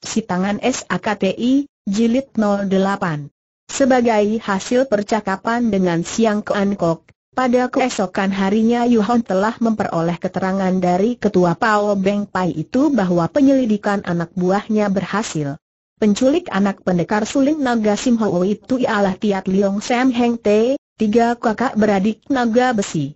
Si tangan SAKTI, Jilid 08. Sebagai hasil percakapan dengan Siang Kuan Kok, pada keesokan harinya Yuhon telah memperoleh keterangan dari Ketua Pao Beng Pai itu bahwa penyelidikan anak buahnya berhasil. Penculik anak pendekar suling naga Sim itu ialah Tiat Liong Sam Heng Te, tiga kakak beradik naga besi.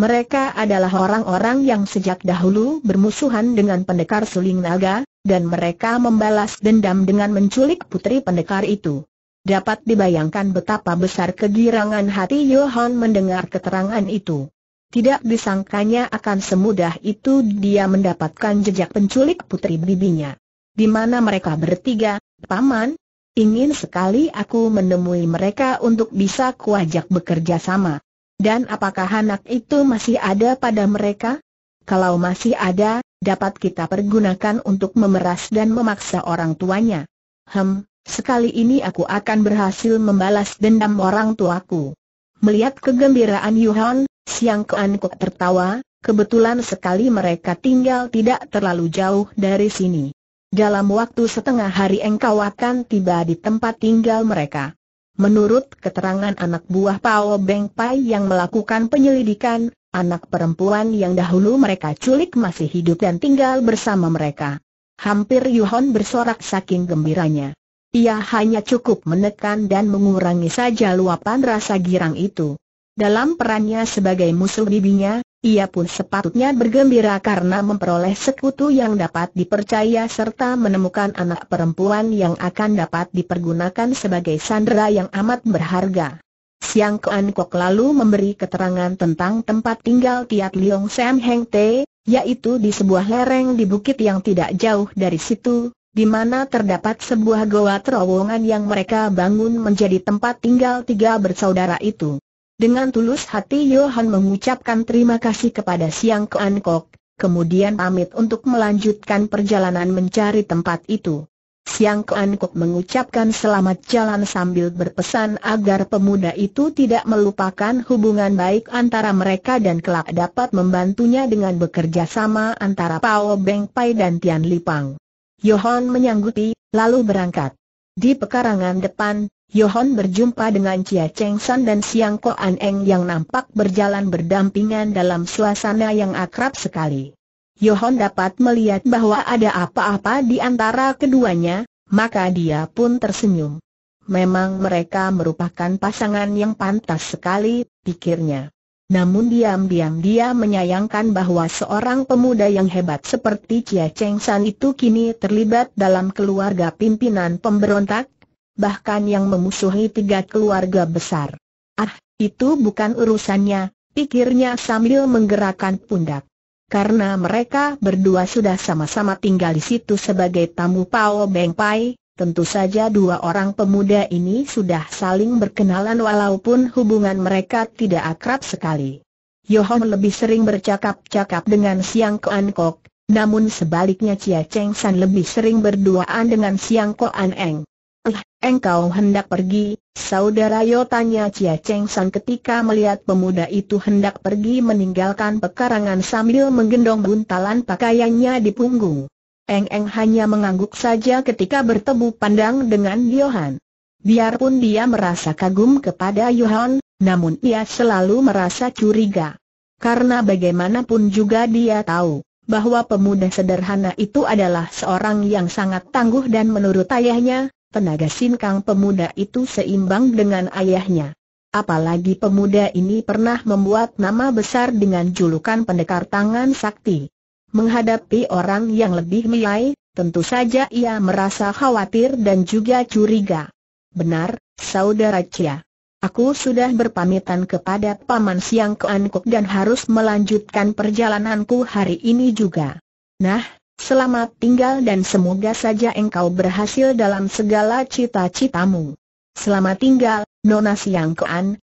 Mereka adalah orang-orang yang sejak dahulu bermusuhan dengan pendekar suling naga, dan mereka membalas dendam dengan menculik putri pendekar itu. Dapat dibayangkan betapa besar kegirangan hati Johan mendengar keterangan itu. Tidak disangkanya akan semudah itu dia mendapatkan jejak penculik putri bibinya. Di mana mereka bertiga, paman, ingin sekali aku menemui mereka untuk bisa kuajak bekerja sama. Dan apakah anak itu masih ada pada mereka? Kalau masih ada, dapat kita pergunakan untuk memeras dan memaksa orang tuanya. Hem, sekali ini aku akan berhasil membalas dendam orang tuaku. Melihat kegembiraan Yuhan, Siang Kuan Kok tertawa, kebetulan sekali mereka tinggal tidak terlalu jauh dari sini. Dalam waktu setengah hari engkau akan tiba di tempat tinggal mereka. Menurut keterangan anak buah Pao Beng Pai yang melakukan penyelidikan, Anak perempuan yang dahulu mereka culik masih hidup dan tinggal bersama mereka. Hampir Yuhon bersorak saking gembiranya. Ia hanya cukup menekan dan mengurangi saja luapan rasa girang itu. Dalam perannya sebagai musuh bibinya, ia pun sepatutnya bergembira karena memperoleh sekutu yang dapat dipercaya serta menemukan anak perempuan yang akan dapat dipergunakan sebagai sandera yang amat berharga. Siang Kuan Kok lalu memberi keterangan tentang tempat tinggal Tiat Liong Sam Heng Te, yaitu di sebuah lereng di bukit yang tidak jauh dari situ, di mana terdapat sebuah goa terowongan yang mereka bangun menjadi tempat tinggal tiga bersaudara itu. Dengan tulus hati Johan mengucapkan terima kasih kepada Siang Kuan Kok, kemudian pamit untuk melanjutkan perjalanan mencari tempat itu. Siang Kuankuk mengucapkan selamat jalan sambil berpesan agar pemuda itu tidak melupakan hubungan baik antara mereka dan kelak dapat membantunya dengan bekerja sama antara Pao Beng Pai dan Tian Lipang. Yohon menyanggupi, lalu berangkat. Di pekarangan depan, Yohon berjumpa dengan Chia Cheng San dan Siang Koan Eng yang nampak berjalan berdampingan dalam suasana yang akrab sekali. Yohon dapat melihat bahwa ada apa-apa di antara keduanya, maka dia pun tersenyum. Memang mereka merupakan pasangan yang pantas sekali, pikirnya. Namun diam-diam dia menyayangkan bahwa seorang pemuda yang hebat seperti Chia Cheng San itu kini terlibat dalam keluarga pimpinan pemberontak, bahkan yang memusuhi tiga keluarga besar. Ah, itu bukan urusannya, pikirnya sambil menggerakkan pundak karena mereka berdua sudah sama-sama tinggal di situ sebagai tamu Pao Beng Pai, tentu saja dua orang pemuda ini sudah saling berkenalan walaupun hubungan mereka tidak akrab sekali. Yohon lebih sering bercakap-cakap dengan Siang Koan Kok, namun sebaliknya Chia Cheng San lebih sering berduaan dengan Siang Koan Eng. Eh, engkau hendak pergi, Saudara Yo tanya Chia Cheng San ketika melihat pemuda itu hendak pergi meninggalkan pekarangan sambil menggendong buntalan pakaiannya di punggung. Eng Eng hanya mengangguk saja ketika bertemu pandang dengan Yohan. Biarpun dia merasa kagum kepada Yohan, namun ia selalu merasa curiga. Karena bagaimanapun juga dia tahu bahwa pemuda sederhana itu adalah seorang yang sangat tangguh dan menurut ayahnya, Tenaga sinkang pemuda itu seimbang dengan ayahnya. Apalagi pemuda ini pernah membuat nama besar dengan julukan pendekar tangan sakti. Menghadapi orang yang lebih milai, tentu saja ia merasa khawatir dan juga curiga. Benar, Saudara Cia. Aku sudah berpamitan kepada Paman Siang Keankuk dan harus melanjutkan perjalananku hari ini juga. Nah, Selamat tinggal dan semoga saja engkau berhasil dalam segala cita-citamu. Selamat tinggal, Nona Siang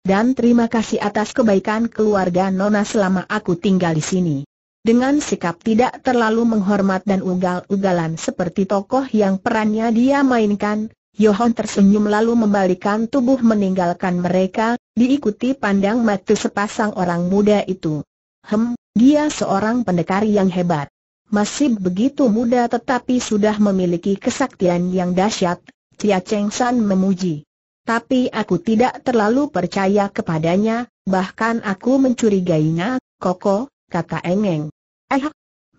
dan terima kasih atas kebaikan keluarga Nona selama aku tinggal di sini. Dengan sikap tidak terlalu menghormat dan ugal-ugalan seperti tokoh yang perannya dia mainkan, Yohon tersenyum lalu membalikan tubuh meninggalkan mereka, diikuti pandang mata sepasang orang muda itu. Hem, dia seorang pendekar yang hebat masih begitu muda tetapi sudah memiliki kesaktian yang dahsyat, Cia Cheng San memuji. Tapi aku tidak terlalu percaya kepadanya, bahkan aku mencurigainya, Koko, kata Engeng. Eh,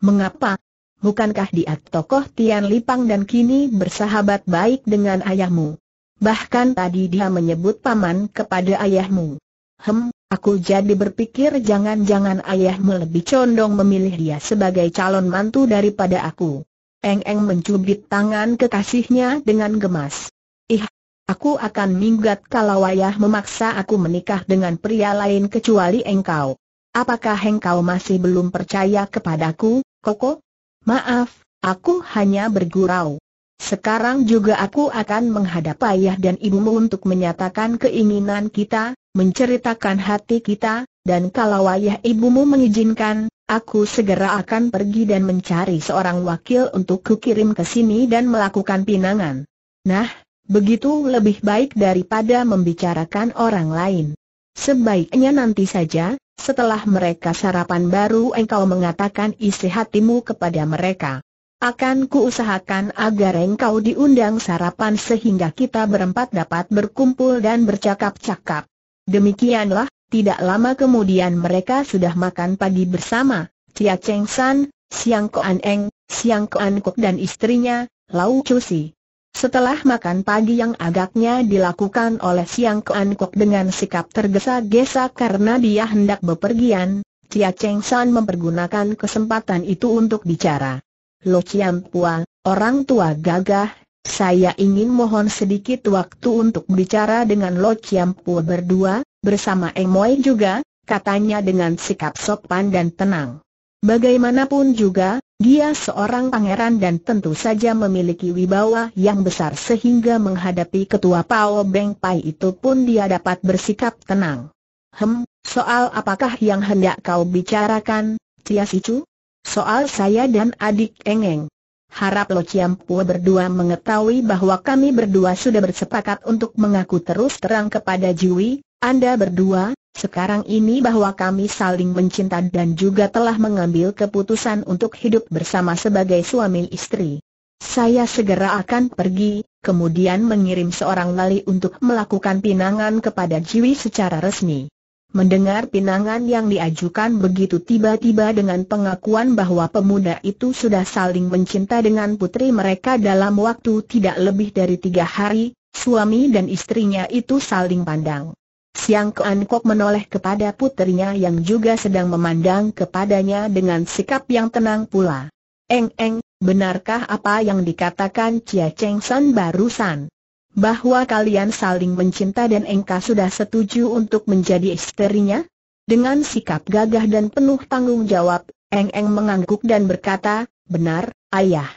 mengapa? Bukankah dia tokoh Tian Lipang dan kini bersahabat baik dengan ayahmu? Bahkan tadi dia menyebut paman kepada ayahmu. Hem, Aku jadi berpikir jangan-jangan ayahmu lebih condong memilih dia sebagai calon mantu daripada aku. Eng-eng mencubit tangan kekasihnya dengan gemas. Ih, aku akan minggat kalau ayah memaksa aku menikah dengan pria lain kecuali engkau. Apakah engkau masih belum percaya kepadaku, Koko? Maaf, aku hanya bergurau. Sekarang juga aku akan menghadap ayah dan ibumu untuk menyatakan keinginan kita, menceritakan hati kita, dan kalau ayah ibumu mengizinkan, aku segera akan pergi dan mencari seorang wakil untuk kukirim ke sini dan melakukan pinangan. Nah, begitu lebih baik daripada membicarakan orang lain. Sebaiknya nanti saja, setelah mereka sarapan baru engkau mengatakan isi hatimu kepada mereka. Akan kuusahakan agar engkau diundang sarapan sehingga kita berempat dapat berkumpul dan bercakap-cakap. Demikianlah, tidak lama kemudian mereka sudah makan pagi bersama, Cia Cheng San, Siang Koan Eng, Siang Koan Kok dan istrinya, Lau Chu Si. Setelah makan pagi yang agaknya dilakukan oleh Siang Koan Kok dengan sikap tergesa-gesa karena dia hendak bepergian, Cia Cheng San mempergunakan kesempatan itu untuk bicara. Lo Chiang Pua, orang tua gagah, saya ingin mohon sedikit waktu untuk bicara dengan Lo Chiam berdua, bersama Emoy juga, katanya dengan sikap sopan dan tenang. Bagaimanapun juga, dia seorang pangeran dan tentu saja memiliki wibawa yang besar sehingga menghadapi ketua Pao Beng Pai itu pun dia dapat bersikap tenang. Hem, soal apakah yang hendak kau bicarakan, Tia Sicu? Soal saya dan adik Engeng. Harap Lo Chiam berdua mengetahui bahwa kami berdua sudah bersepakat untuk mengaku terus terang kepada Jui, Anda berdua, sekarang ini bahwa kami saling mencinta dan juga telah mengambil keputusan untuk hidup bersama sebagai suami istri. Saya segera akan pergi, kemudian mengirim seorang lali untuk melakukan pinangan kepada Jiwi secara resmi. Mendengar pinangan yang diajukan begitu tiba-tiba dengan pengakuan bahwa pemuda itu sudah saling mencinta dengan putri mereka dalam waktu tidak lebih dari tiga hari, suami dan istrinya itu saling pandang. Siang Kuan Kok menoleh kepada putrinya yang juga sedang memandang kepadanya dengan sikap yang tenang pula. Eng Eng, benarkah apa yang dikatakan Chia Cheng San barusan? bahwa kalian saling mencinta dan engkau sudah setuju untuk menjadi istrinya? Dengan sikap gagah dan penuh tanggung jawab, Eng Eng mengangguk dan berkata, benar, ayah.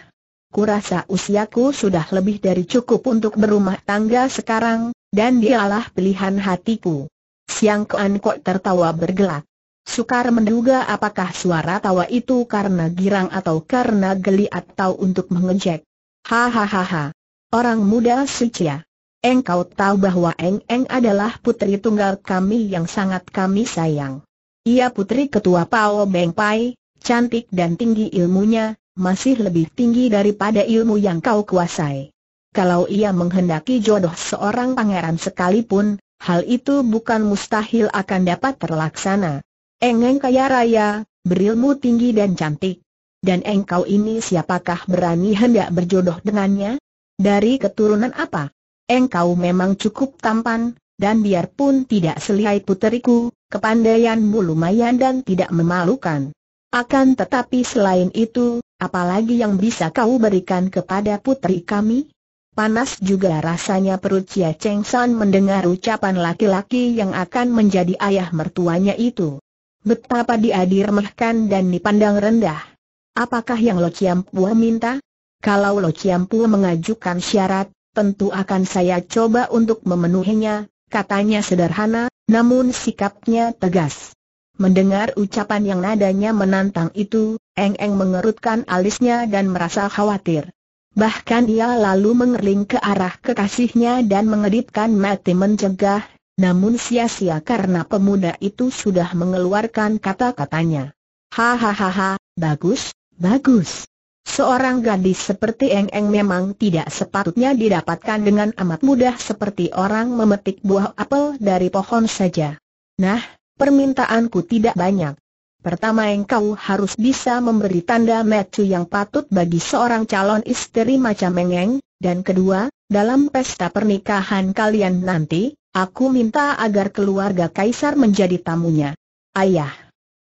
Kurasa usiaku sudah lebih dari cukup untuk berumah tangga sekarang, dan dialah pilihan hatiku. Siang Kuan Kok tertawa bergelak. Sukar menduga apakah suara tawa itu karena girang atau karena geli atau untuk mengejek. Hahaha, Orang muda Sucia. Ya. Engkau tahu bahwa Eng Eng adalah putri tunggal kami yang sangat kami sayang. Ia putri ketua Pao Beng Pai, cantik dan tinggi ilmunya, masih lebih tinggi daripada ilmu yang kau kuasai. Kalau ia menghendaki jodoh seorang pangeran sekalipun, hal itu bukan mustahil akan dapat terlaksana. Eng Eng kaya raya, berilmu tinggi dan cantik. Dan engkau ini siapakah berani hendak berjodoh dengannya? Dari keturunan apa? Engkau memang cukup tampan, dan biarpun tidak selihai puteriku, kepandaianmu lumayan dan tidak memalukan. Akan tetapi selain itu, apalagi yang bisa kau berikan kepada putri kami? Panas juga rasanya perut Cia Cheng San mendengar ucapan laki-laki yang akan menjadi ayah mertuanya itu. Betapa dia diremehkan dan dipandang rendah. Apakah yang Lo Chiam Pua minta? Kalau Lo Ciampu mengajukan syarat, tentu akan saya coba untuk memenuhinya, katanya sederhana, namun sikapnya tegas. Mendengar ucapan yang nadanya menantang itu, Eng Eng mengerutkan alisnya dan merasa khawatir. Bahkan ia lalu mengerling ke arah kekasihnya dan mengedipkan mati mencegah, namun sia-sia karena pemuda itu sudah mengeluarkan kata-katanya. Hahaha, bagus, bagus. Seorang gadis seperti Eng Eng memang tidak sepatutnya didapatkan dengan amat mudah seperti orang memetik buah apel dari pohon saja. Nah, permintaanku tidak banyak. Pertama engkau harus bisa memberi tanda metu yang patut bagi seorang calon istri macam Eng, Eng dan kedua, dalam pesta pernikahan kalian nanti, aku minta agar keluarga kaisar menjadi tamunya. Ayah,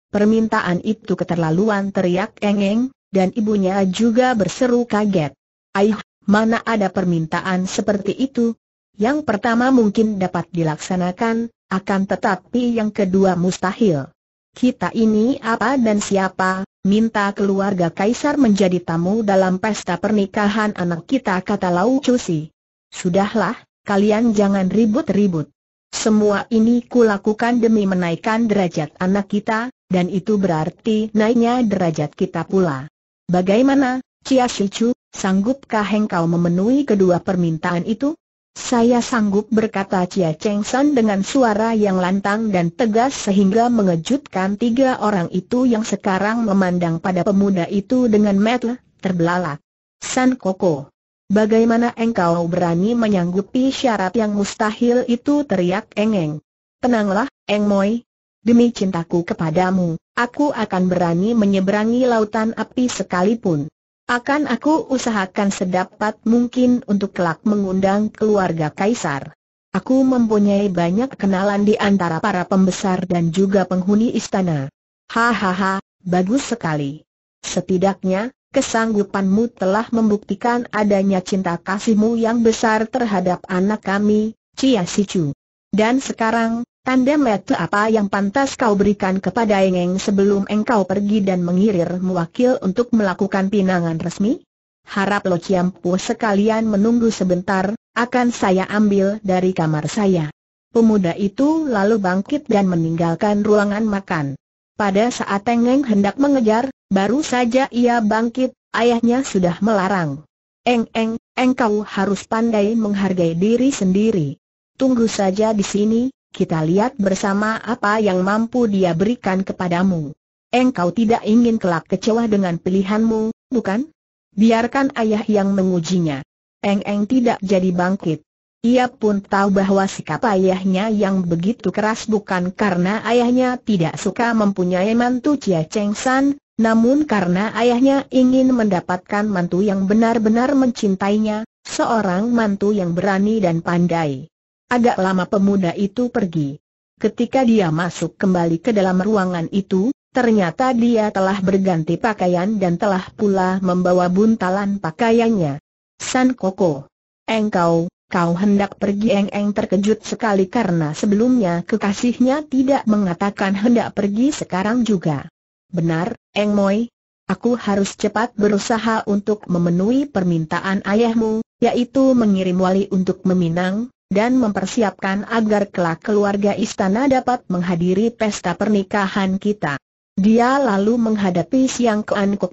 permintaan itu keterlaluan teriak Eng, -Eng dan ibunya juga berseru kaget. Aih, mana ada permintaan seperti itu? Yang pertama mungkin dapat dilaksanakan, akan tetapi yang kedua mustahil. Kita ini apa dan siapa, minta keluarga kaisar menjadi tamu dalam pesta pernikahan anak kita kata Lau Cusi. Sudahlah, kalian jangan ribut-ribut. Semua ini kulakukan demi menaikkan derajat anak kita, dan itu berarti naiknya derajat kita pula. Bagaimana, Chia Shichu, sanggupkah engkau memenuhi kedua permintaan itu? Saya sanggup berkata Chia Cheng San dengan suara yang lantang dan tegas sehingga mengejutkan tiga orang itu yang sekarang memandang pada pemuda itu dengan metel, terbelalak. San Koko, bagaimana engkau berani menyanggupi syarat yang mustahil itu teriak Engeng. Tenanglah, Eng Moi, Demi cintaku kepadamu, aku akan berani menyeberangi lautan api sekalipun. Akan aku usahakan sedapat mungkin untuk kelak mengundang keluarga kaisar. Aku mempunyai banyak kenalan di antara para pembesar dan juga penghuni istana. Hahaha, bagus sekali. Setidaknya, kesanggupanmu telah membuktikan adanya cinta kasihmu yang besar terhadap anak kami, Cia Sichu. Dan sekarang, Tanda mata apa yang pantas kau berikan kepada Engeng sebelum engkau pergi dan mengirir mewakil untuk melakukan pinangan resmi? Harap Lo Ciampu sekalian menunggu sebentar, akan saya ambil dari kamar saya. Pemuda itu lalu bangkit dan meninggalkan ruangan makan. Pada saat Engeng hendak mengejar, baru saja ia bangkit, ayahnya sudah melarang. Eng Eng, engkau harus pandai menghargai diri sendiri. Tunggu saja di sini, kita lihat bersama apa yang mampu dia berikan kepadamu. Engkau tidak ingin kelak kecewa dengan pilihanmu, bukan? Biarkan ayah yang mengujinya. Eng-eng tidak jadi bangkit. Ia pun tahu bahwa sikap ayahnya yang begitu keras bukan karena ayahnya tidak suka mempunyai mantu Ciaceng Cheng San, namun karena ayahnya ingin mendapatkan mantu yang benar-benar mencintainya, seorang mantu yang berani dan pandai. Agak lama pemuda itu pergi. Ketika dia masuk kembali ke dalam ruangan itu, ternyata dia telah berganti pakaian dan telah pula membawa buntalan pakaiannya. San Koko. Engkau, kau hendak pergi Eng Eng terkejut sekali karena sebelumnya kekasihnya tidak mengatakan hendak pergi sekarang juga. Benar, Eng Moi, aku harus cepat berusaha untuk memenuhi permintaan ayahmu, yaitu mengirim wali untuk meminang, dan mempersiapkan agar kelak keluarga istana dapat menghadiri pesta pernikahan kita. Dia lalu menghadapi Siang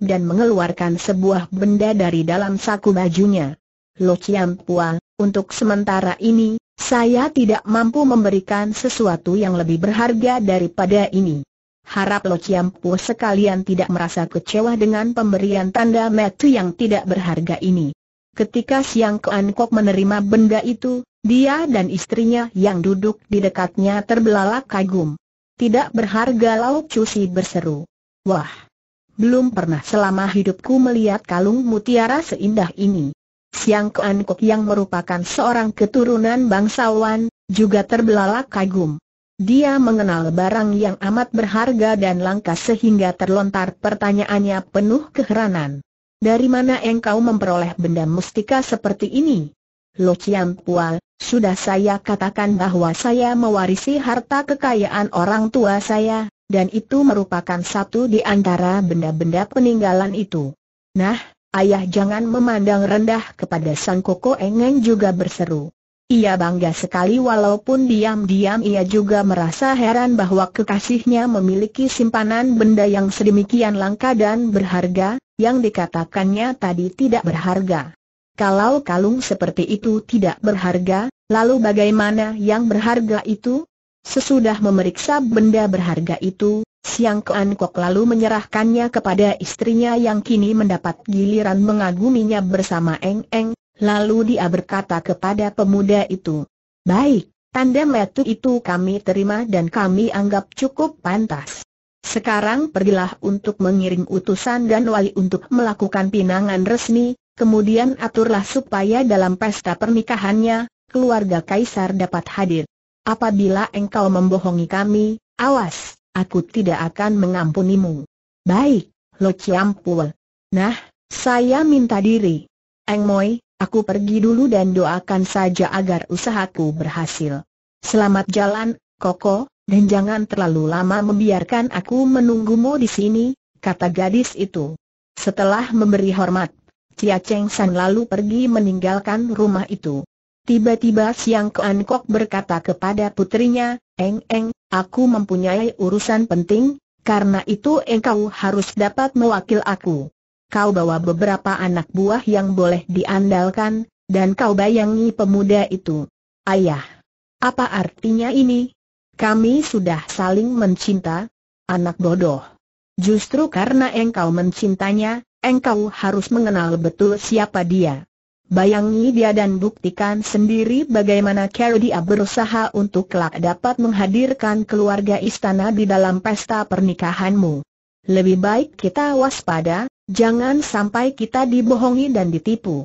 dan mengeluarkan sebuah benda dari dalam saku bajunya. Lo Chiam Pua, untuk sementara ini, saya tidak mampu memberikan sesuatu yang lebih berharga daripada ini. Harap Lo Chiam Pua sekalian tidak merasa kecewa dengan pemberian tanda metu yang tidak berharga ini. Ketika Siang menerima benda itu, dia dan istrinya yang duduk di dekatnya terbelalak kagum. Tidak berharga lauk cusi berseru. Wah! Belum pernah selama hidupku melihat kalung mutiara seindah ini. Siang Kuan Kok yang merupakan seorang keturunan bangsawan, juga terbelalak kagum. Dia mengenal barang yang amat berharga dan langka sehingga terlontar pertanyaannya penuh keheranan. Dari mana engkau memperoleh benda mustika seperti ini? Lo Chiam Pual, sudah saya katakan bahwa saya mewarisi harta kekayaan orang tua saya, dan itu merupakan satu di antara benda-benda peninggalan itu. Nah, ayah jangan memandang rendah kepada Sang Koko Engeng juga berseru. Ia bangga sekali walaupun diam-diam ia juga merasa heran bahwa kekasihnya memiliki simpanan benda yang sedemikian langka dan berharga, yang dikatakannya tadi tidak berharga. Kalau kalung seperti itu tidak berharga, lalu bagaimana yang berharga itu? Sesudah memeriksa benda berharga itu, Siang Kuan Kok lalu menyerahkannya kepada istrinya yang kini mendapat giliran mengaguminya bersama Eng Eng, lalu dia berkata kepada pemuda itu, Baik, tanda metu itu kami terima dan kami anggap cukup pantas. Sekarang pergilah untuk mengirim utusan dan wali untuk melakukan pinangan resmi, Kemudian aturlah supaya dalam pesta pernikahannya, keluarga kaisar dapat hadir. Apabila engkau membohongi kami, awas, aku tidak akan mengampunimu. Baik, Lo Ciampul. Nah, saya minta diri. Eng Moi, aku pergi dulu dan doakan saja agar usahaku berhasil. Selamat jalan, Koko, dan jangan terlalu lama membiarkan aku menunggumu di sini, kata gadis itu. Setelah memberi hormat Chia Cheng San lalu pergi meninggalkan rumah itu. Tiba-tiba Siang Kuan Kok berkata kepada putrinya, Eng Eng, aku mempunyai urusan penting, karena itu engkau harus dapat mewakil aku. Kau bawa beberapa anak buah yang boleh diandalkan, dan kau bayangi pemuda itu. Ayah, apa artinya ini? Kami sudah saling mencinta, anak bodoh. Justru karena engkau mencintanya, engkau harus mengenal betul siapa dia. Bayangi dia dan buktikan sendiri bagaimana dia berusaha untuk kelak dapat menghadirkan keluarga istana di dalam pesta pernikahanmu. Lebih baik kita waspada, jangan sampai kita dibohongi dan ditipu.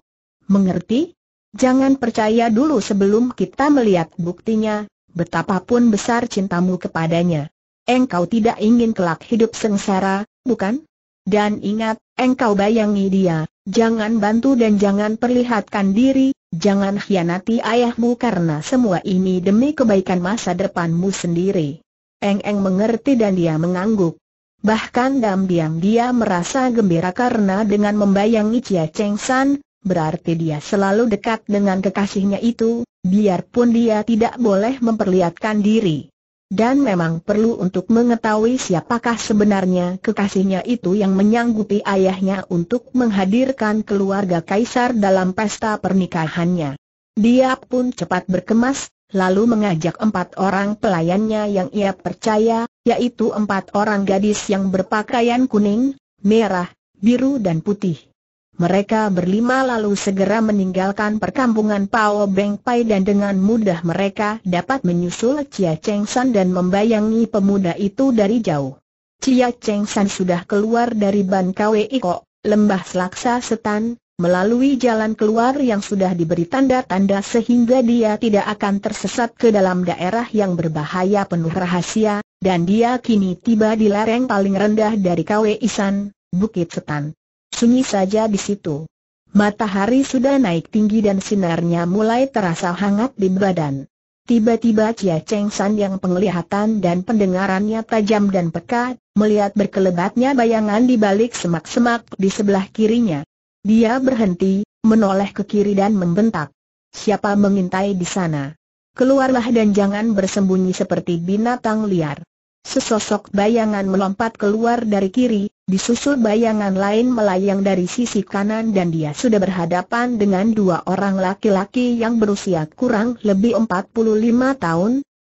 Mengerti? Jangan percaya dulu sebelum kita melihat buktinya, betapapun besar cintamu kepadanya. Engkau tidak ingin kelak hidup sengsara, bukan? Dan ingat, engkau bayangi dia, jangan bantu dan jangan perlihatkan diri, jangan hianati ayahmu karena semua ini demi kebaikan masa depanmu sendiri. Eng-eng mengerti dan dia mengangguk. Bahkan dalam diam dia merasa gembira karena dengan membayangi Chia Cheng San, berarti dia selalu dekat dengan kekasihnya itu, biarpun dia tidak boleh memperlihatkan diri. Dan memang perlu untuk mengetahui siapakah sebenarnya kekasihnya itu yang menyanggupi ayahnya untuk menghadirkan keluarga kaisar dalam pesta pernikahannya. Dia pun cepat berkemas, lalu mengajak empat orang pelayannya yang ia percaya, yaitu empat orang gadis yang berpakaian kuning, merah, biru dan putih. Mereka berlima lalu segera meninggalkan perkampungan Pao Beng Pai dan dengan mudah mereka dapat menyusul Chia Cheng San dan membayangi pemuda itu dari jauh. Chia Cheng San sudah keluar dari Ban Kwe Iko, lembah selaksa setan, melalui jalan keluar yang sudah diberi tanda-tanda sehingga dia tidak akan tersesat ke dalam daerah yang berbahaya penuh rahasia, dan dia kini tiba di lereng paling rendah dari Kwe Isan, Bukit Setan sunyi saja di situ. Matahari sudah naik tinggi dan sinarnya mulai terasa hangat di badan. Tiba-tiba Chia Cheng San yang penglihatan dan pendengarannya tajam dan peka, melihat berkelebatnya bayangan di balik semak-semak di sebelah kirinya. Dia berhenti, menoleh ke kiri dan membentak. Siapa mengintai di sana? Keluarlah dan jangan bersembunyi seperti binatang liar. Sesosok bayangan melompat keluar dari kiri, disusul bayangan lain melayang dari sisi kanan dan dia sudah berhadapan dengan dua orang laki-laki yang berusia kurang lebih 45 tahun.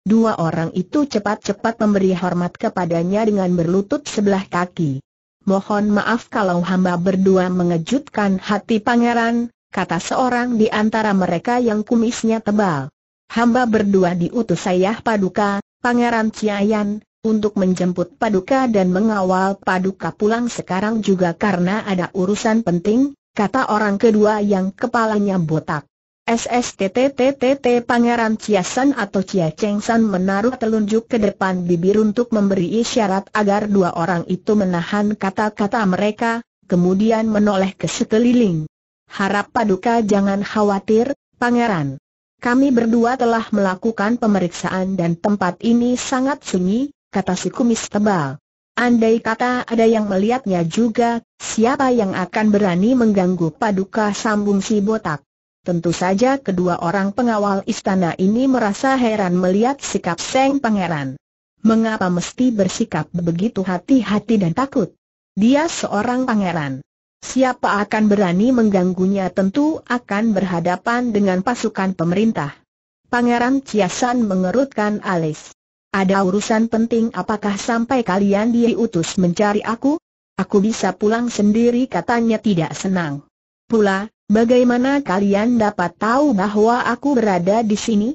Dua orang itu cepat-cepat memberi hormat kepadanya dengan berlutut sebelah kaki. Mohon maaf kalau hamba berdua mengejutkan hati pangeran, kata seorang di antara mereka yang kumisnya tebal. Hamba berdua diutus saya paduka, Pangeran Ciayan, untuk menjemput Paduka dan mengawal Paduka pulang sekarang juga karena ada urusan penting, kata orang kedua yang kepalanya botak. SSTTTTT Pangeran Ciasan atau Cia Cengsan menaruh telunjuk ke depan bibir untuk memberi isyarat agar dua orang itu menahan kata-kata mereka, kemudian menoleh ke sekeliling. Harap Paduka jangan khawatir, Pangeran. Kami berdua telah melakukan pemeriksaan dan tempat ini sangat sunyi, kata si kumis tebal. Andai kata ada yang melihatnya juga, siapa yang akan berani mengganggu paduka sambung si botak? Tentu saja kedua orang pengawal istana ini merasa heran melihat sikap Seng Pangeran. Mengapa mesti bersikap begitu hati-hati dan takut? Dia seorang pangeran. Siapa akan berani mengganggunya tentu akan berhadapan dengan pasukan pemerintah. Pangeran Ciasan mengerutkan alis. Ada urusan penting apakah sampai kalian diutus mencari aku? Aku bisa pulang sendiri katanya tidak senang. Pula, bagaimana kalian dapat tahu bahwa aku berada di sini?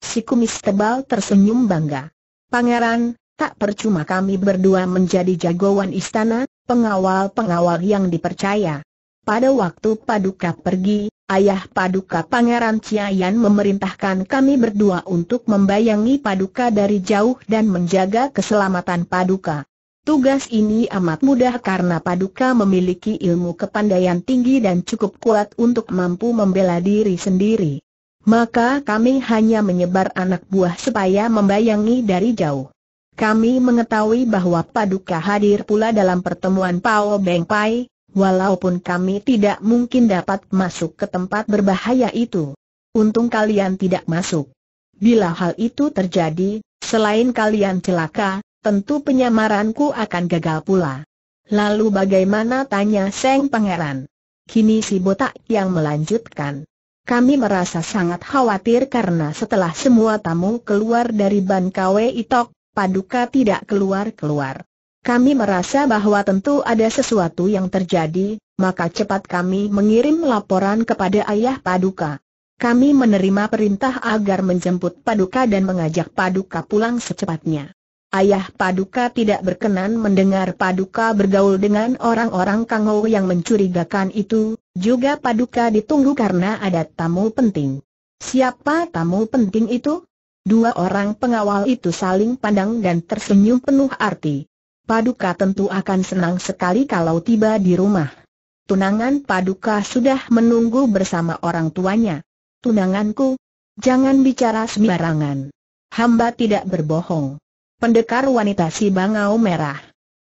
Si kumis tebal tersenyum bangga. Pangeran, tak percuma kami berdua menjadi jagoan istana, pengawal-pengawal yang dipercaya. Pada waktu Paduka pergi, Ayah Paduka Pangeran Ciayan memerintahkan kami berdua untuk membayangi Paduka dari jauh dan menjaga keselamatan Paduka. Tugas ini amat mudah karena Paduka memiliki ilmu kepandaian tinggi dan cukup kuat untuk mampu membela diri sendiri. Maka kami hanya menyebar anak buah supaya membayangi dari jauh. Kami mengetahui bahwa Paduka hadir pula dalam pertemuan Pao Beng Pai, walaupun kami tidak mungkin dapat masuk ke tempat berbahaya itu. Untung kalian tidak masuk. Bila hal itu terjadi, selain kalian celaka, tentu penyamaranku akan gagal pula. Lalu bagaimana tanya Seng Pangeran? Kini si botak yang melanjutkan. Kami merasa sangat khawatir karena setelah semua tamu keluar dari Ban Kwe Itok, Paduka tidak keluar-keluar. Kami merasa bahwa tentu ada sesuatu yang terjadi, maka cepat kami mengirim laporan kepada ayah Paduka. Kami menerima perintah agar menjemput Paduka dan mengajak Paduka pulang secepatnya. Ayah Paduka tidak berkenan mendengar Paduka bergaul dengan orang-orang kangau yang mencurigakan itu, juga Paduka ditunggu karena ada tamu penting. Siapa tamu penting itu? Dua orang pengawal itu saling pandang dan tersenyum penuh arti. Paduka tentu akan senang sekali kalau tiba di rumah. Tunangan Paduka sudah menunggu bersama orang tuanya. Tunanganku, jangan bicara sembarangan. Hamba tidak berbohong. Pendekar wanita si bangau merah.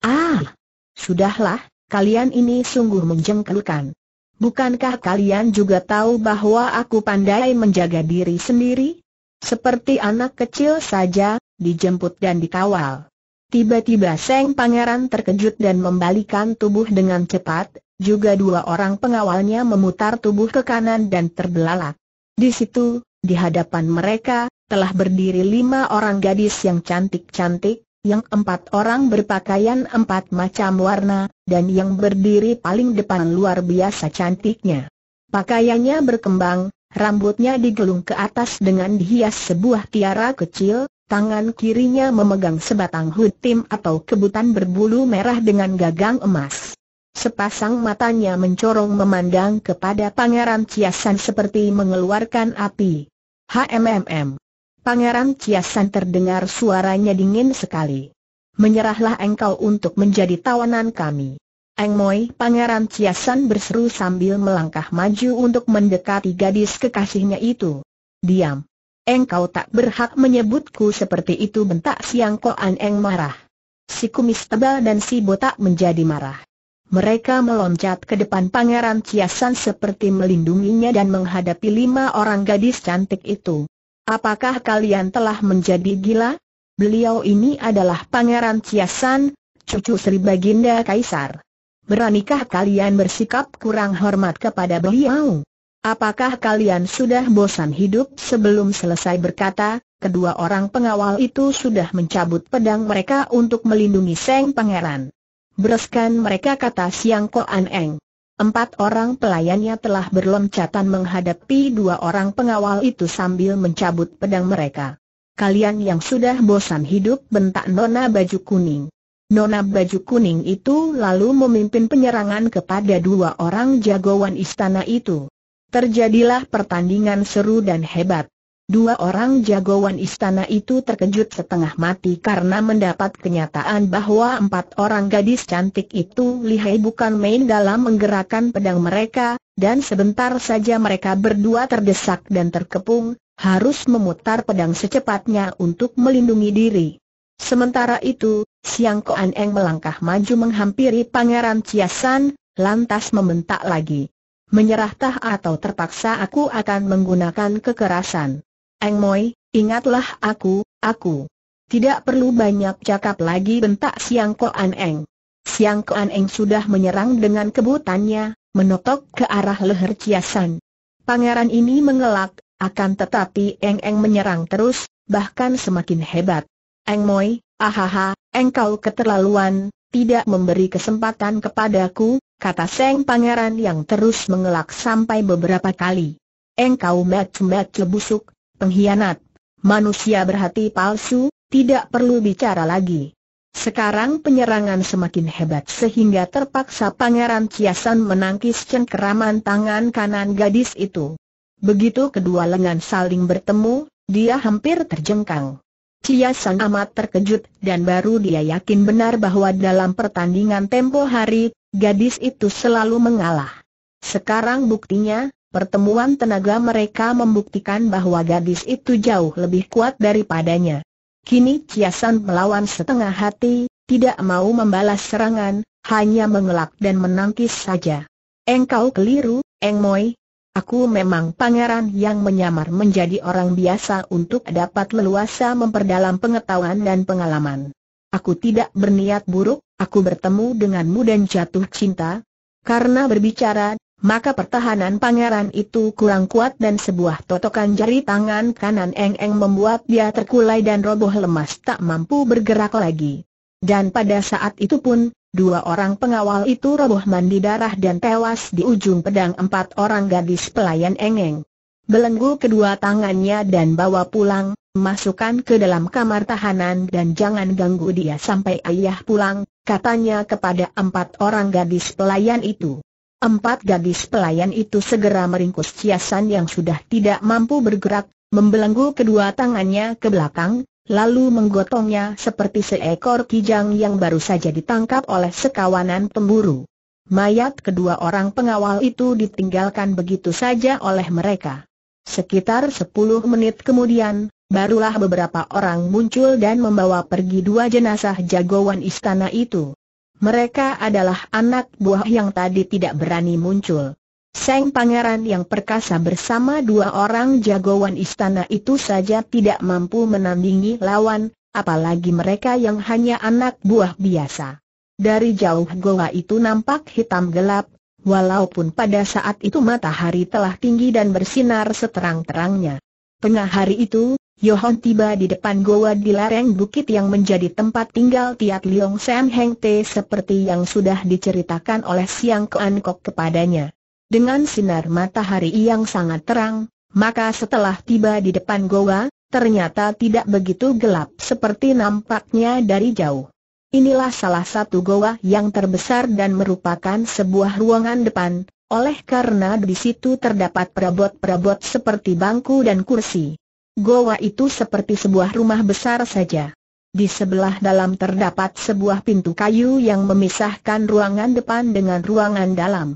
Ah, sudahlah, kalian ini sungguh menjengkelkan. Bukankah kalian juga tahu bahwa aku pandai menjaga diri sendiri? Seperti anak kecil saja, dijemput dan dikawal. Tiba-tiba Seng Pangeran terkejut dan membalikan tubuh dengan cepat, juga dua orang pengawalnya memutar tubuh ke kanan dan terbelalak. Di situ, di hadapan mereka, telah berdiri lima orang gadis yang cantik-cantik, yang empat orang berpakaian empat macam warna, dan yang berdiri paling depan luar biasa cantiknya. Pakaiannya berkembang, rambutnya digelung ke atas dengan dihias sebuah tiara kecil, Tangan kirinya memegang sebatang hutim atau kebutan berbulu merah dengan gagang emas. Sepasang matanya mencorong memandang kepada Pangeran Ciasan seperti mengeluarkan api. HMMM. Pangeran Ciasan terdengar suaranya dingin sekali. Menyerahlah engkau untuk menjadi tawanan kami. Eng Moy, Pangeran Ciasan berseru sambil melangkah maju untuk mendekati gadis kekasihnya itu. Diam. Engkau tak berhak menyebutku seperti itu bentak Siang Koan Eng marah. Si kumis tebal dan si botak menjadi marah. Mereka meloncat ke depan Pangeran Ciasan seperti melindunginya dan menghadapi lima orang gadis cantik itu. Apakah kalian telah menjadi gila? Beliau ini adalah Pangeran Ciasan, cucu Sri Baginda Kaisar. Beranikah kalian bersikap kurang hormat kepada beliau? Apakah kalian sudah bosan hidup sebelum selesai berkata, kedua orang pengawal itu sudah mencabut pedang mereka untuk melindungi Seng Pangeran. Bereskan mereka kata Siang Koan Eng. Empat orang pelayannya telah berloncatan menghadapi dua orang pengawal itu sambil mencabut pedang mereka. Kalian yang sudah bosan hidup bentak Nona Baju Kuning. Nona baju kuning itu lalu memimpin penyerangan kepada dua orang jagoan istana itu. Terjadilah pertandingan seru dan hebat. Dua orang jagoan istana itu terkejut setengah mati karena mendapat kenyataan bahwa empat orang gadis cantik itu lihai bukan main dalam menggerakkan pedang mereka, dan sebentar saja mereka berdua terdesak dan terkepung, harus memutar pedang secepatnya untuk melindungi diri. Sementara itu, Siang Koan Eng melangkah maju menghampiri Pangeran Ciasan, lantas membentak lagi menyerah tah atau terpaksa aku akan menggunakan kekerasan. Eng Moi, ingatlah aku, aku. Tidak perlu banyak cakap lagi bentak Siang Koan Eng. Siang Koan Eng sudah menyerang dengan kebutannya, menotok ke arah leher Ciasan. Pangeran ini mengelak, akan tetapi Eng Eng menyerang terus, bahkan semakin hebat. Eng Moi, ahaha, engkau keterlaluan, tidak memberi kesempatan kepadaku, kata Seng Pangeran yang terus mengelak sampai beberapa kali. Engkau macam macem busuk, pengkhianat, manusia berhati palsu, tidak perlu bicara lagi. Sekarang penyerangan semakin hebat sehingga terpaksa Pangeran Ciasan menangkis cengkeraman tangan kanan gadis itu. Begitu kedua lengan saling bertemu, dia hampir terjengkang. Ciasan amat terkejut dan baru dia yakin benar bahwa dalam pertandingan tempo hari, Gadis itu selalu mengalah. Sekarang buktinya, pertemuan tenaga mereka membuktikan bahwa gadis itu jauh lebih kuat daripadanya. Kini Ciasan melawan setengah hati, tidak mau membalas serangan, hanya mengelak dan menangkis saja. Engkau keliru, Eng Moi. Aku memang pangeran yang menyamar menjadi orang biasa untuk dapat leluasa memperdalam pengetahuan dan pengalaman. Aku tidak berniat buruk, Aku bertemu denganmu dan jatuh cinta. Karena berbicara, maka pertahanan pangeran itu kurang kuat dan sebuah totokan jari tangan kanan Eng Eng membuat dia terkulai dan roboh lemas tak mampu bergerak lagi. Dan pada saat itu pun, dua orang pengawal itu roboh mandi darah dan tewas di ujung pedang empat orang gadis pelayan Eng Eng. Belenggu kedua tangannya dan bawa pulang, masukkan ke dalam kamar tahanan dan jangan ganggu dia sampai ayah pulang, katanya kepada empat orang gadis pelayan itu. Empat gadis pelayan itu segera meringkus Ciasan yang sudah tidak mampu bergerak, membelenggu kedua tangannya ke belakang, lalu menggotongnya seperti seekor kijang yang baru saja ditangkap oleh sekawanan pemburu. Mayat kedua orang pengawal itu ditinggalkan begitu saja oleh mereka. Sekitar 10 menit kemudian, barulah beberapa orang muncul dan membawa pergi dua jenazah jagoan istana itu. Mereka adalah anak buah yang tadi tidak berani muncul. Seng Pangeran yang perkasa bersama dua orang jagoan istana itu saja tidak mampu menandingi lawan, apalagi mereka yang hanya anak buah biasa. Dari jauh goa itu nampak hitam gelap, walaupun pada saat itu matahari telah tinggi dan bersinar seterang-terangnya. Tengah hari itu, Yohon tiba di depan goa di lereng bukit yang menjadi tempat tinggal Tiat Liong Sam Heng Te seperti yang sudah diceritakan oleh Siang Kuan Kok kepadanya. Dengan sinar matahari yang sangat terang, maka setelah tiba di depan goa, ternyata tidak begitu gelap seperti nampaknya dari jauh. Inilah salah satu goa yang terbesar dan merupakan sebuah ruangan depan, oleh karena di situ terdapat perabot-perabot seperti bangku dan kursi. Goa itu seperti sebuah rumah besar saja. Di sebelah dalam terdapat sebuah pintu kayu yang memisahkan ruangan depan dengan ruangan dalam.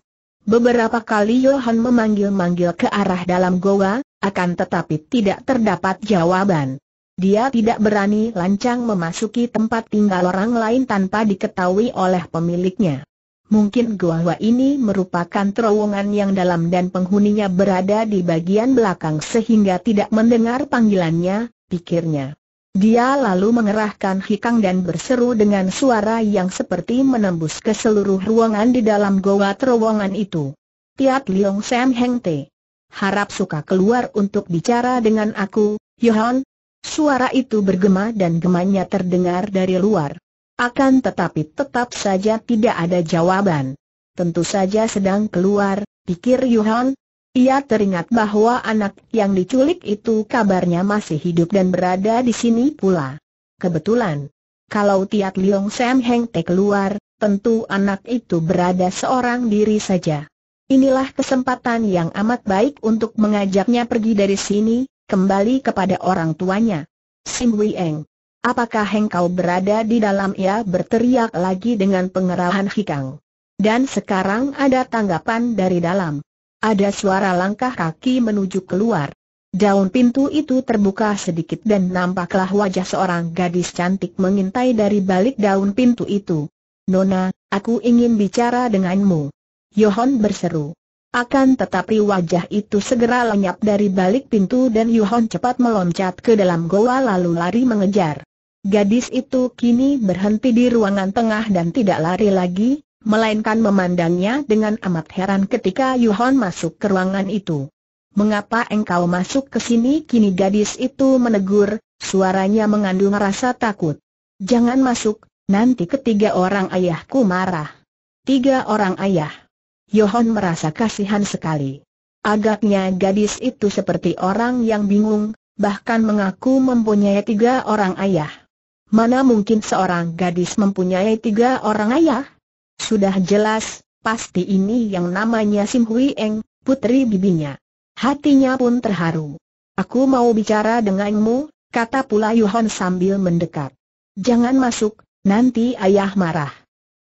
Beberapa kali Johan memanggil-manggil ke arah dalam goa, akan tetapi tidak terdapat jawaban. Dia tidak berani lancang memasuki tempat tinggal orang lain tanpa diketahui oleh pemiliknya. Mungkin gua ini merupakan terowongan yang dalam dan penghuninya berada di bagian belakang sehingga tidak mendengar panggilannya, pikirnya. Dia lalu mengerahkan hikang dan berseru dengan suara yang seperti menembus ke seluruh ruangan di dalam goa terowongan itu. Tiat Liong Sam Heng Te. Harap suka keluar untuk bicara dengan aku, Yohan. Suara itu bergema dan gemanya terdengar dari luar. Akan tetapi tetap saja tidak ada jawaban. Tentu saja sedang keluar, pikir Yuhan. Ia teringat bahwa anak yang diculik itu kabarnya masih hidup dan berada di sini pula. Kebetulan, kalau Tiat Liong Sam Heng Te keluar, tentu anak itu berada seorang diri saja. Inilah kesempatan yang amat baik untuk mengajaknya pergi dari sini, kembali kepada orang tuanya. Sim Wei Eng Apakah hengkau berada di dalam ia berteriak lagi dengan pengerahan hikang. Dan sekarang ada tanggapan dari dalam. Ada suara langkah kaki menuju keluar. Daun pintu itu terbuka sedikit dan nampaklah wajah seorang gadis cantik mengintai dari balik daun pintu itu. Nona, aku ingin bicara denganmu. Yohon berseru. Akan tetapi wajah itu segera lenyap dari balik pintu dan Yohon cepat meloncat ke dalam goa lalu lari mengejar. Gadis itu kini berhenti di ruangan tengah dan tidak lari lagi, melainkan memandangnya dengan amat heran ketika Yuhon masuk ke ruangan itu. Mengapa engkau masuk ke sini? Kini gadis itu menegur, suaranya mengandung rasa takut. Jangan masuk, nanti ketiga orang ayahku marah. Tiga orang ayah. Yohon merasa kasihan sekali. Agaknya gadis itu seperti orang yang bingung, bahkan mengaku mempunyai tiga orang ayah. Mana mungkin seorang gadis mempunyai tiga orang ayah? Sudah jelas, pasti ini yang namanya Sim Hui Eng, putri bibinya. Hatinya pun terharu. Aku mau bicara denganmu, kata pula Yuhon sambil mendekat. Jangan masuk, nanti ayah marah.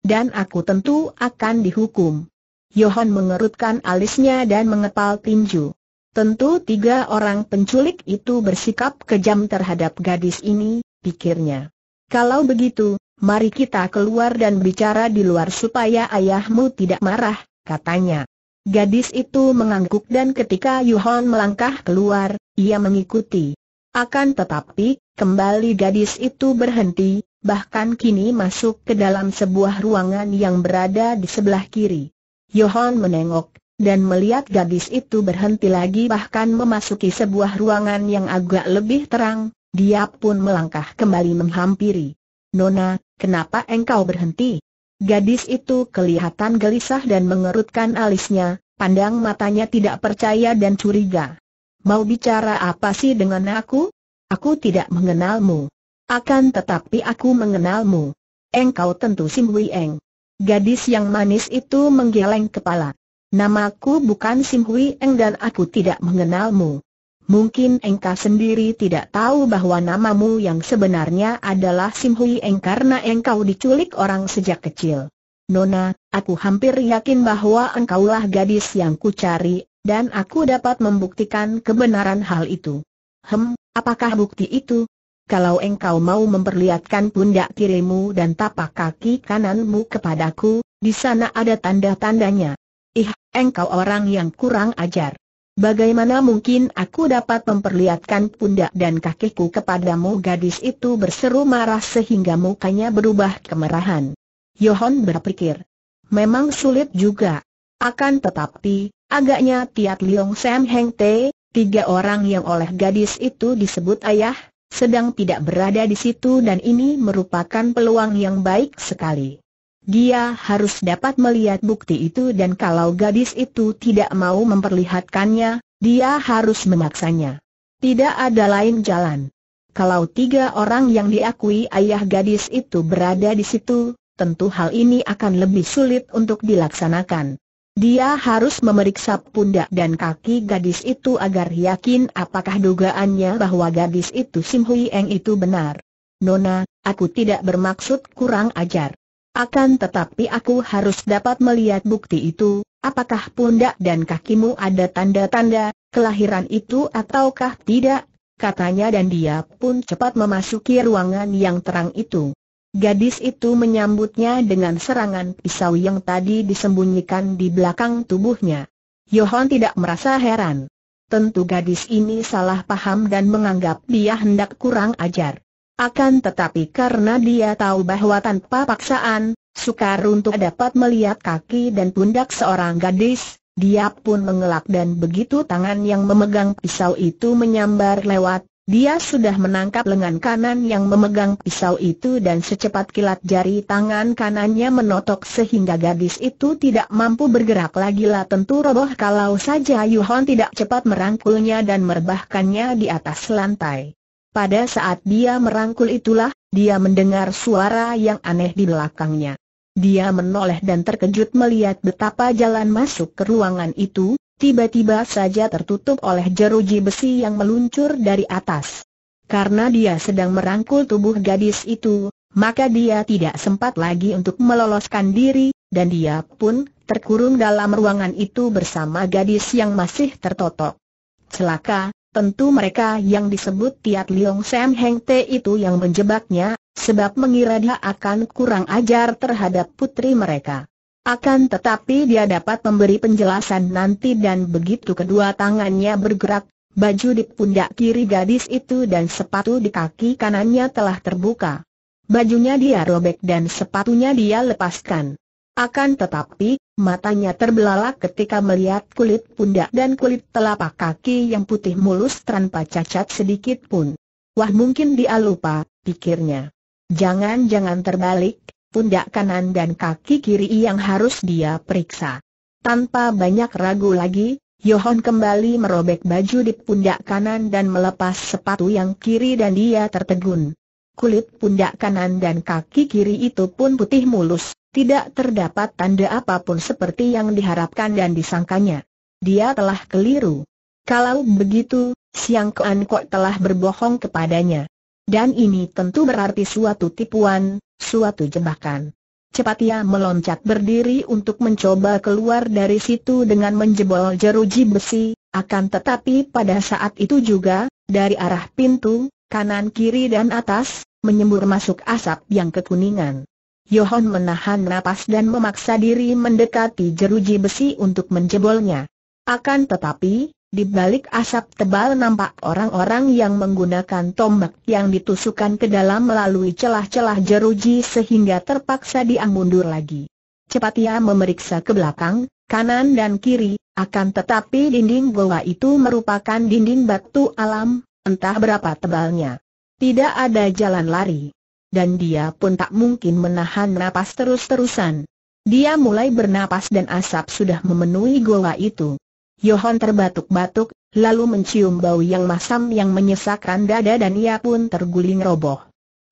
Dan aku tentu akan dihukum. Yohan mengerutkan alisnya dan mengepal tinju. Tentu tiga orang penculik itu bersikap kejam terhadap gadis ini, pikirnya. Kalau begitu, mari kita keluar dan bicara di luar supaya ayahmu tidak marah, katanya. Gadis itu mengangguk dan ketika Yuhon melangkah keluar, ia mengikuti. Akan tetapi, kembali gadis itu berhenti, bahkan kini masuk ke dalam sebuah ruangan yang berada di sebelah kiri. Yohan menengok, dan melihat gadis itu berhenti lagi bahkan memasuki sebuah ruangan yang agak lebih terang, dia pun melangkah kembali menghampiri. Nona, kenapa engkau berhenti? Gadis itu kelihatan gelisah dan mengerutkan alisnya, pandang matanya tidak percaya dan curiga. Mau bicara apa sih dengan aku? Aku tidak mengenalmu. Akan tetapi aku mengenalmu. Engkau tentu Sim Hui Eng. Gadis yang manis itu menggeleng kepala. Namaku bukan Sim Hui Eng dan aku tidak mengenalmu. Mungkin engkau sendiri tidak tahu bahwa namamu yang sebenarnya adalah Sim Hui Eng karena engkau diculik orang sejak kecil. Nona, aku hampir yakin bahwa engkaulah gadis yang kucari, dan aku dapat membuktikan kebenaran hal itu. Hem, apakah bukti itu? Kalau engkau mau memperlihatkan pundak kirimu dan tapak kaki kananmu kepadaku, di sana ada tanda-tandanya. Ih, engkau orang yang kurang ajar. Bagaimana mungkin aku dapat memperlihatkan pundak dan kakiku kepadamu gadis itu berseru marah sehingga mukanya berubah kemerahan. Yohon berpikir, memang sulit juga. Akan tetapi, agaknya Tiat Liong Sam Heng Te, tiga orang yang oleh gadis itu disebut ayah, sedang tidak berada di situ dan ini merupakan peluang yang baik sekali. Dia harus dapat melihat bukti itu dan kalau gadis itu tidak mau memperlihatkannya, dia harus memaksanya. Tidak ada lain jalan. Kalau tiga orang yang diakui ayah gadis itu berada di situ, tentu hal ini akan lebih sulit untuk dilaksanakan. Dia harus memeriksa pundak dan kaki gadis itu agar yakin apakah dugaannya bahwa gadis itu Sim Hui Eng itu benar. Nona, aku tidak bermaksud kurang ajar. Akan tetapi aku harus dapat melihat bukti itu, apakah pundak dan kakimu ada tanda-tanda, kelahiran itu ataukah tidak, katanya dan dia pun cepat memasuki ruangan yang terang itu. Gadis itu menyambutnya dengan serangan pisau yang tadi disembunyikan di belakang tubuhnya. Yohan tidak merasa heran. Tentu gadis ini salah paham dan menganggap dia hendak kurang ajar. Akan tetapi karena dia tahu bahwa tanpa paksaan, sukar untuk dapat melihat kaki dan pundak seorang gadis, dia pun mengelak dan begitu tangan yang memegang pisau itu menyambar lewat, dia sudah menangkap lengan kanan yang memegang pisau itu dan secepat kilat jari tangan kanannya menotok sehingga gadis itu tidak mampu bergerak lagi lah tentu roboh kalau saja Yuhon tidak cepat merangkulnya dan merbahkannya di atas lantai. Pada saat dia merangkul itulah, dia mendengar suara yang aneh di belakangnya. Dia menoleh dan terkejut melihat betapa jalan masuk ke ruangan itu, tiba-tiba saja tertutup oleh jeruji besi yang meluncur dari atas. Karena dia sedang merangkul tubuh gadis itu, maka dia tidak sempat lagi untuk meloloskan diri, dan dia pun terkurung dalam ruangan itu bersama gadis yang masih tertotok. Celaka, Tentu mereka yang disebut Tiat Liong Sam Heng Te itu yang menjebaknya, sebab mengira dia akan kurang ajar terhadap putri mereka. Akan tetapi dia dapat memberi penjelasan nanti dan begitu kedua tangannya bergerak, baju di pundak kiri gadis itu dan sepatu di kaki kanannya telah terbuka. Bajunya dia robek dan sepatunya dia lepaskan. Akan tetapi, matanya terbelalak ketika melihat kulit pundak dan kulit telapak kaki yang putih mulus tanpa cacat sedikit pun. Wah mungkin dia lupa, pikirnya. Jangan-jangan terbalik, pundak kanan dan kaki kiri yang harus dia periksa. Tanpa banyak ragu lagi, Yohon kembali merobek baju di pundak kanan dan melepas sepatu yang kiri dan dia tertegun. Kulit pundak kanan dan kaki kiri itu pun putih mulus, tidak terdapat tanda apapun seperti yang diharapkan dan disangkanya. Dia telah keliru. Kalau begitu, Siang Kuan Kok telah berbohong kepadanya. Dan ini tentu berarti suatu tipuan, suatu jebakan. Cepat ia meloncat berdiri untuk mencoba keluar dari situ dengan menjebol jeruji besi, akan tetapi pada saat itu juga, dari arah pintu, kanan kiri dan atas, menyembur masuk asap yang kekuningan. Yohon menahan napas dan memaksa diri mendekati jeruji besi untuk menjebolnya. Akan tetapi, di balik asap tebal nampak orang-orang yang menggunakan tombak yang ditusukkan ke dalam melalui celah-celah jeruji sehingga terpaksa dia lagi. Cepat ia memeriksa ke belakang, kanan dan kiri, akan tetapi dinding goa itu merupakan dinding batu alam, entah berapa tebalnya. Tidak ada jalan lari dan dia pun tak mungkin menahan napas terus-terusan. Dia mulai bernapas dan asap sudah memenuhi goa itu. Yohan terbatuk-batuk, lalu mencium bau yang masam yang menyesakkan dada dan ia pun terguling roboh.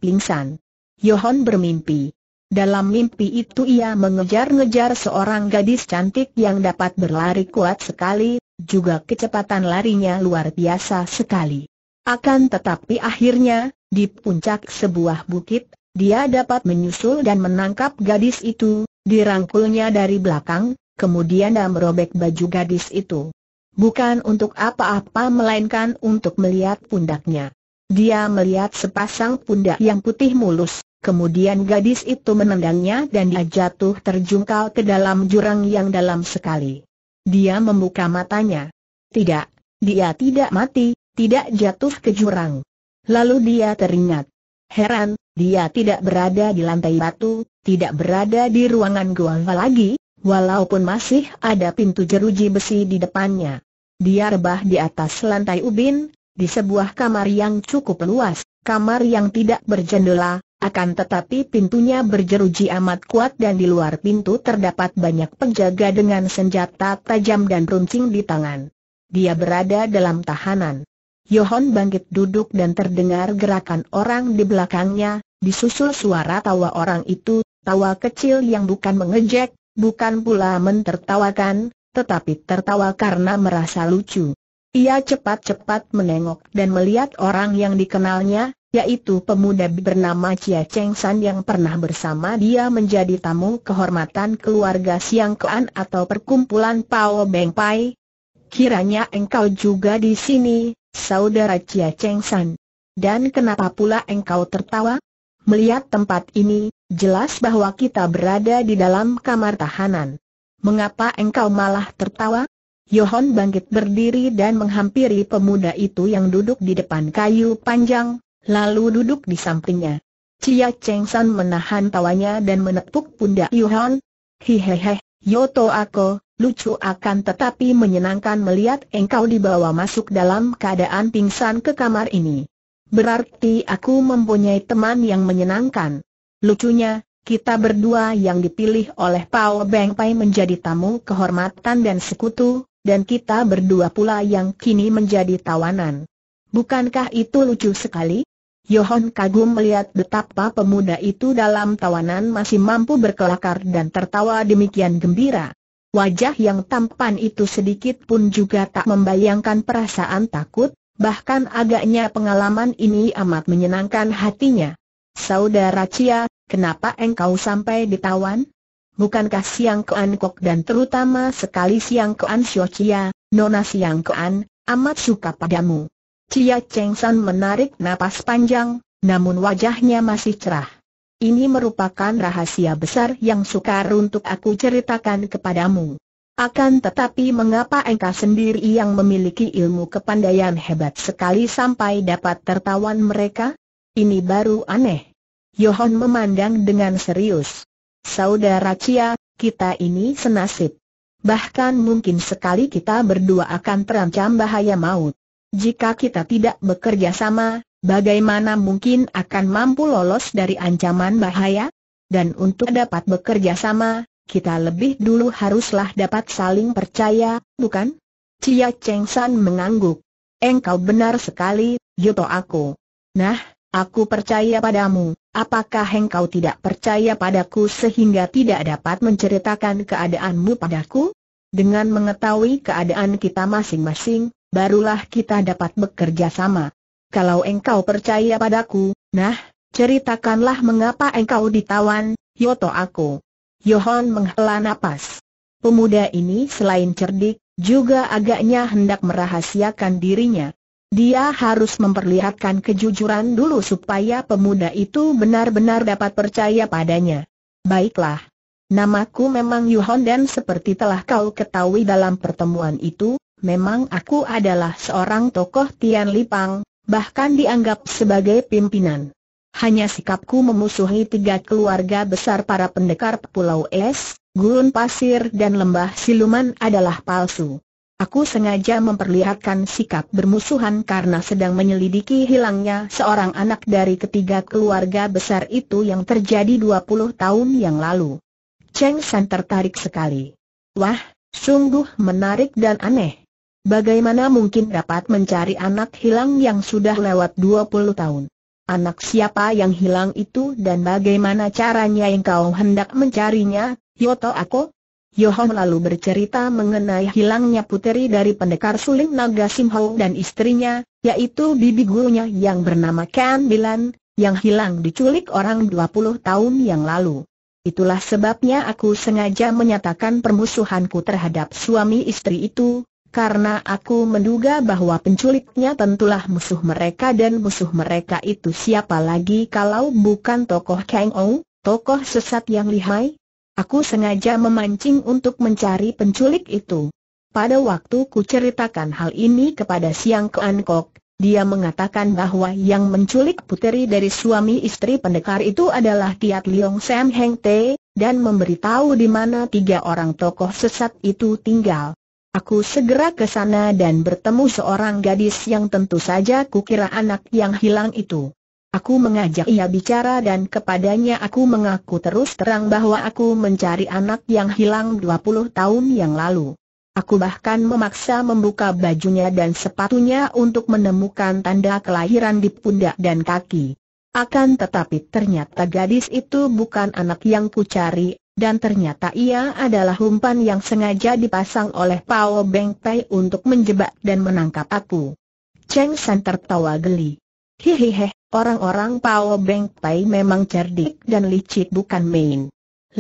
Pingsan. Yohan bermimpi. Dalam mimpi itu ia mengejar-ngejar seorang gadis cantik yang dapat berlari kuat sekali, juga kecepatan larinya luar biasa sekali. Akan tetapi akhirnya, di puncak sebuah bukit, dia dapat menyusul dan menangkap gadis itu, dirangkulnya dari belakang, kemudian dia merobek baju gadis itu. Bukan untuk apa-apa melainkan untuk melihat pundaknya. Dia melihat sepasang pundak yang putih mulus, kemudian gadis itu menendangnya dan dia jatuh terjungkal ke dalam jurang yang dalam sekali. Dia membuka matanya. Tidak, dia tidak mati, tidak jatuh ke jurang. Lalu dia teringat. Heran, dia tidak berada di lantai batu, tidak berada di ruangan gua lagi, walaupun masih ada pintu jeruji besi di depannya. Dia rebah di atas lantai ubin, di sebuah kamar yang cukup luas, kamar yang tidak berjendela, akan tetapi pintunya berjeruji amat kuat dan di luar pintu terdapat banyak penjaga dengan senjata tajam dan runcing di tangan. Dia berada dalam tahanan. Yohon bangkit duduk dan terdengar gerakan orang di belakangnya, disusul suara tawa orang itu, tawa kecil yang bukan mengejek, bukan pula mentertawakan, tetapi tertawa karena merasa lucu. Ia cepat-cepat menengok dan melihat orang yang dikenalnya, yaitu pemuda bernama Chia Cheng San yang pernah bersama dia menjadi tamu kehormatan keluarga Siang Kean atau perkumpulan Pao Beng Pai. Kiranya engkau juga di sini, saudara Chia Cheng San. Dan kenapa pula engkau tertawa? Melihat tempat ini, jelas bahwa kita berada di dalam kamar tahanan. Mengapa engkau malah tertawa? Yohon bangkit berdiri dan menghampiri pemuda itu yang duduk di depan kayu panjang, lalu duduk di sampingnya. Chia Cheng San menahan tawanya dan menepuk pundak Yohon. Hehehe, Yoto aku, lucu akan tetapi menyenangkan melihat engkau dibawa masuk dalam keadaan pingsan ke kamar ini. Berarti aku mempunyai teman yang menyenangkan. Lucunya, kita berdua yang dipilih oleh Pao Beng Pai menjadi tamu kehormatan dan sekutu, dan kita berdua pula yang kini menjadi tawanan. Bukankah itu lucu sekali? Yohon kagum melihat betapa pemuda itu dalam tawanan masih mampu berkelakar dan tertawa demikian gembira. Wajah yang tampan itu sedikit pun juga tak membayangkan perasaan takut, bahkan agaknya pengalaman ini amat menyenangkan hatinya. Saudara Cia, kenapa engkau sampai ditawan? Bukankah Siang Kean Kok dan terutama sekali Siang Kean Sio Cia, Nona Siang Kean, amat suka padamu. Cia Cheng San menarik napas panjang, namun wajahnya masih cerah. Ini merupakan rahasia besar yang sukar untuk aku ceritakan kepadamu. Akan tetapi mengapa engkau sendiri yang memiliki ilmu kepandaian hebat sekali sampai dapat tertawan mereka? Ini baru aneh. Yohon memandang dengan serius. Saudara Cia, kita ini senasib. Bahkan mungkin sekali kita berdua akan terancam bahaya maut. Jika kita tidak bekerja sama, Bagaimana mungkin akan mampu lolos dari ancaman bahaya? Dan untuk dapat bekerja sama, kita lebih dulu haruslah dapat saling percaya, bukan? Cia Cheng San mengangguk. Engkau benar sekali, Yuto aku. Nah, aku percaya padamu. Apakah engkau tidak percaya padaku sehingga tidak dapat menceritakan keadaanmu padaku? Dengan mengetahui keadaan kita masing-masing, barulah kita dapat bekerja sama kalau engkau percaya padaku, nah, ceritakanlah mengapa engkau ditawan, Yoto aku. Yohon menghela napas. Pemuda ini selain cerdik, juga agaknya hendak merahasiakan dirinya. Dia harus memperlihatkan kejujuran dulu supaya pemuda itu benar-benar dapat percaya padanya. Baiklah. Namaku memang Yuhon dan seperti telah kau ketahui dalam pertemuan itu, memang aku adalah seorang tokoh Tian Lipang, bahkan dianggap sebagai pimpinan. Hanya sikapku memusuhi tiga keluarga besar para pendekar Pulau Es, Gurun Pasir dan Lembah Siluman adalah palsu. Aku sengaja memperlihatkan sikap bermusuhan karena sedang menyelidiki hilangnya seorang anak dari ketiga keluarga besar itu yang terjadi 20 tahun yang lalu. Cheng San tertarik sekali. Wah, sungguh menarik dan aneh. Bagaimana mungkin dapat mencari anak hilang yang sudah lewat 20 tahun? Anak siapa yang hilang itu dan bagaimana caranya yang kau hendak mencarinya, Yoto Ako? Yohong lalu bercerita mengenai hilangnya puteri dari pendekar suling naga Simho dan istrinya, yaitu bibi gurunya yang bernama Ken Bilan, yang hilang diculik orang 20 tahun yang lalu. Itulah sebabnya aku sengaja menyatakan permusuhanku terhadap suami istri itu, karena aku menduga bahwa penculiknya tentulah musuh mereka dan musuh mereka itu siapa lagi kalau bukan tokoh Kang Ou, tokoh sesat yang lihai? Aku sengaja memancing untuk mencari penculik itu. Pada waktu ku ceritakan hal ini kepada Siang Kuan Kok, dia mengatakan bahwa yang menculik puteri dari suami istri pendekar itu adalah Tiat Liong Sam Heng Te, dan memberitahu di mana tiga orang tokoh sesat itu tinggal. Aku segera ke sana dan bertemu seorang gadis yang tentu saja kukira anak yang hilang itu. Aku mengajak ia bicara dan kepadanya aku mengaku terus terang bahwa aku mencari anak yang hilang 20 tahun yang lalu. Aku bahkan memaksa membuka bajunya dan sepatunya untuk menemukan tanda kelahiran di pundak dan kaki. Akan tetapi ternyata gadis itu bukan anak yang kucari, dan ternyata ia adalah umpan yang sengaja dipasang oleh Pao Beng Pei untuk menjebak dan menangkap aku. Cheng San tertawa geli. Hehehe, orang-orang Pao Beng Pei memang cerdik dan licik bukan main.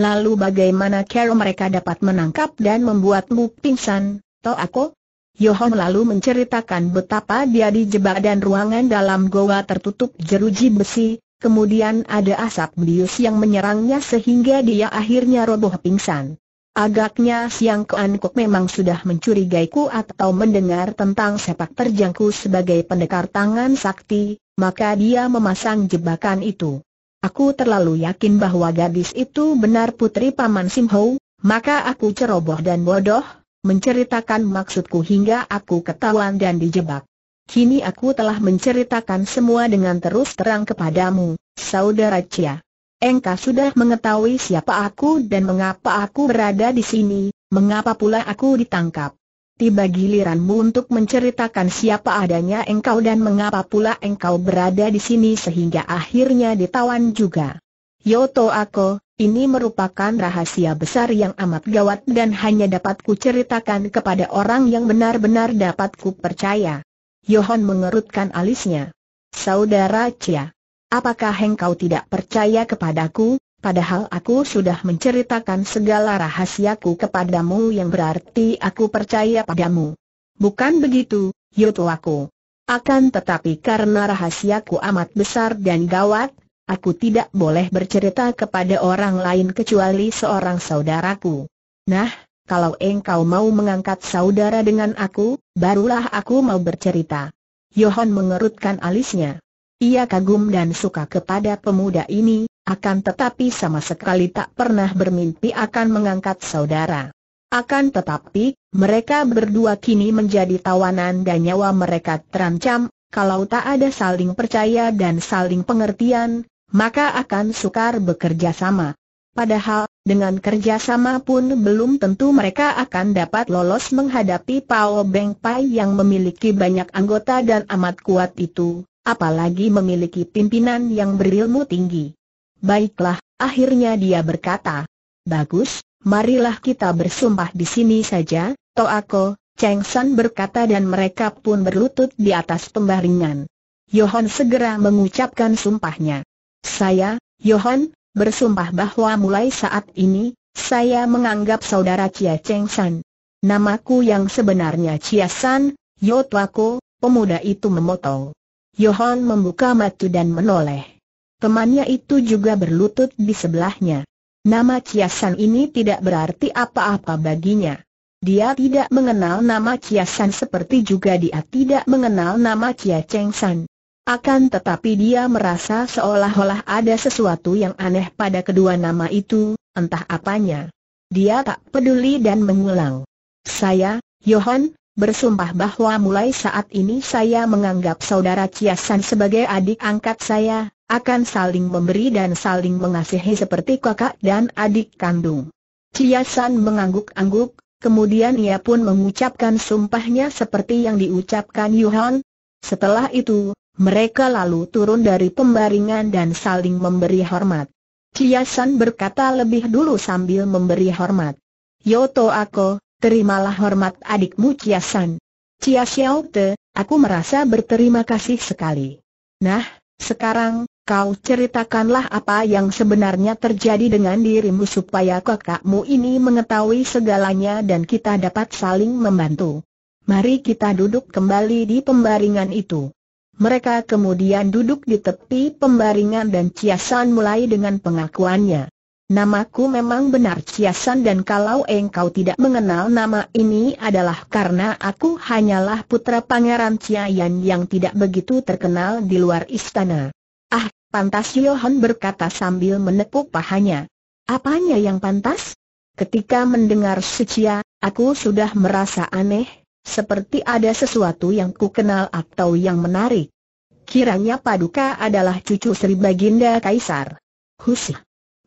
Lalu bagaimana cara mereka dapat menangkap dan membuatmu pingsan, toh aku? Yohong lalu menceritakan betapa dia dijebak dan ruangan dalam goa tertutup jeruji besi, kemudian ada asap bius yang menyerangnya sehingga dia akhirnya roboh pingsan. Agaknya Siang keankuk memang sudah mencurigaiku atau mendengar tentang sepak terjangku sebagai pendekar tangan sakti, maka dia memasang jebakan itu. Aku terlalu yakin bahwa gadis itu benar putri Paman Sim maka aku ceroboh dan bodoh, menceritakan maksudku hingga aku ketahuan dan dijebak. Kini aku telah menceritakan semua dengan terus terang kepadamu, Saudara Cia. Engkau sudah mengetahui siapa aku dan mengapa aku berada di sini, mengapa pula aku ditangkap. Tiba giliranmu untuk menceritakan siapa adanya engkau dan mengapa pula engkau berada di sini sehingga akhirnya ditawan juga. Yoto aku, ini merupakan rahasia besar yang amat gawat dan hanya dapat ceritakan kepada orang yang benar-benar dapat percaya. Yohan mengerutkan alisnya. Saudara Cia, apakah engkau tidak percaya kepadaku, padahal aku sudah menceritakan segala rahasiaku kepadamu yang berarti aku percaya padamu. Bukan begitu, aku. Akan tetapi karena rahasiaku amat besar dan gawat, aku tidak boleh bercerita kepada orang lain kecuali seorang saudaraku. Nah, kalau engkau mau mengangkat saudara dengan aku, barulah aku mau bercerita. Yohan mengerutkan alisnya. Ia kagum dan suka kepada pemuda ini, akan tetapi sama sekali tak pernah bermimpi akan mengangkat saudara. Akan tetapi, mereka berdua kini menjadi tawanan dan nyawa mereka terancam, kalau tak ada saling percaya dan saling pengertian, maka akan sukar bekerja sama. Padahal, dengan kerjasama pun belum tentu mereka akan dapat lolos menghadapi Pao Beng Pai yang memiliki banyak anggota dan amat kuat itu, apalagi memiliki pimpinan yang berilmu tinggi. Baiklah, akhirnya dia berkata, Bagus, marilah kita bersumpah di sini saja, Toako, Cheng San berkata dan mereka pun berlutut di atas pembaringan. Yohan segera mengucapkan sumpahnya. Saya, Yohan, bersumpah bahwa mulai saat ini, saya menganggap saudara Chia Cheng San. Namaku yang sebenarnya Chia San, Yotwako, pemuda itu memotong. Yohan membuka mata dan menoleh. Temannya itu juga berlutut di sebelahnya. Nama Chia San ini tidak berarti apa-apa baginya. Dia tidak mengenal nama Chia San seperti juga dia tidak mengenal nama Chia Cheng San. Akan tetapi dia merasa seolah-olah ada sesuatu yang aneh pada kedua nama itu, entah apanya. Dia tak peduli dan mengulang. Saya, Johan, bersumpah bahwa mulai saat ini saya menganggap saudara Ciasan sebagai adik angkat saya, akan saling memberi dan saling mengasihi seperti kakak dan adik kandung. Ciasan mengangguk-angguk, kemudian ia pun mengucapkan sumpahnya seperti yang diucapkan Yohan. Setelah itu, mereka lalu turun dari pembaringan dan saling memberi hormat. Ciasan berkata lebih dulu sambil memberi hormat. Yoto Ako, terimalah hormat adikmu Ciasan. Cia Te, aku merasa berterima kasih sekali. Nah, sekarang, kau ceritakanlah apa yang sebenarnya terjadi dengan dirimu supaya kakakmu ini mengetahui segalanya dan kita dapat saling membantu. Mari kita duduk kembali di pembaringan itu. Mereka kemudian duduk di tepi pembaringan dan Ciasan mulai dengan pengakuannya. Namaku memang benar Ciasan dan kalau engkau tidak mengenal nama ini adalah karena aku hanyalah putra pangeran Ciayan yang tidak begitu terkenal di luar istana. Ah, pantas Yohan berkata sambil menepuk pahanya. Apanya yang pantas? Ketika mendengar Sucia, aku sudah merasa aneh, seperti ada sesuatu yang ku kenal atau yang menarik. Kiranya Paduka adalah cucu Sri Baginda Kaisar. Husih.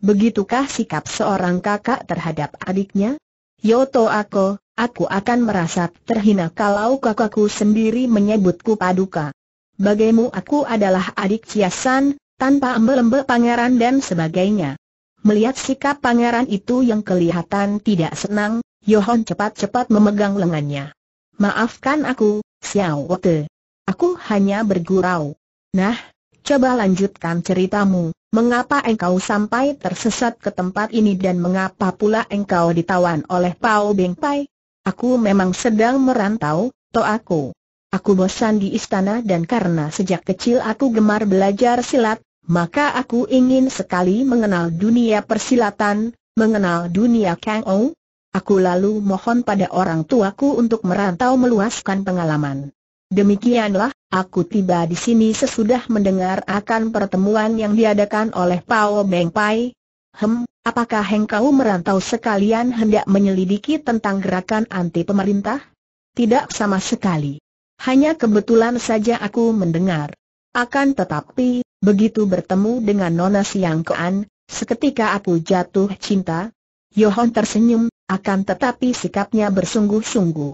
Begitukah sikap seorang kakak terhadap adiknya? Yoto aku, aku akan merasa terhina kalau kakakku sendiri menyebutku Paduka. Bagaimu aku adalah adik Ciasan, tanpa embe-embe pangeran dan sebagainya. Melihat sikap pangeran itu yang kelihatan tidak senang, Yohon cepat-cepat memegang lengannya. Maafkan aku, Xiao Wote. Aku hanya bergurau. Nah, coba lanjutkan ceritamu. Mengapa engkau sampai tersesat ke tempat ini dan mengapa pula engkau ditawan oleh Pao Beng Pai? Aku memang sedang merantau, to aku. Aku bosan di istana dan karena sejak kecil aku gemar belajar silat, maka aku ingin sekali mengenal dunia persilatan, mengenal dunia Kang Ong, Aku lalu mohon pada orang tuaku untuk merantau meluaskan pengalaman. Demikianlah, aku tiba di sini sesudah mendengar akan pertemuan yang diadakan oleh Pao Beng Pai. Hem, apakah hengkau merantau sekalian hendak menyelidiki tentang gerakan anti pemerintah? Tidak sama sekali. Hanya kebetulan saja aku mendengar. Akan tetapi, begitu bertemu dengan Nona Siang Kean, seketika aku jatuh cinta. Yohon tersenyum, akan tetapi sikapnya bersungguh-sungguh.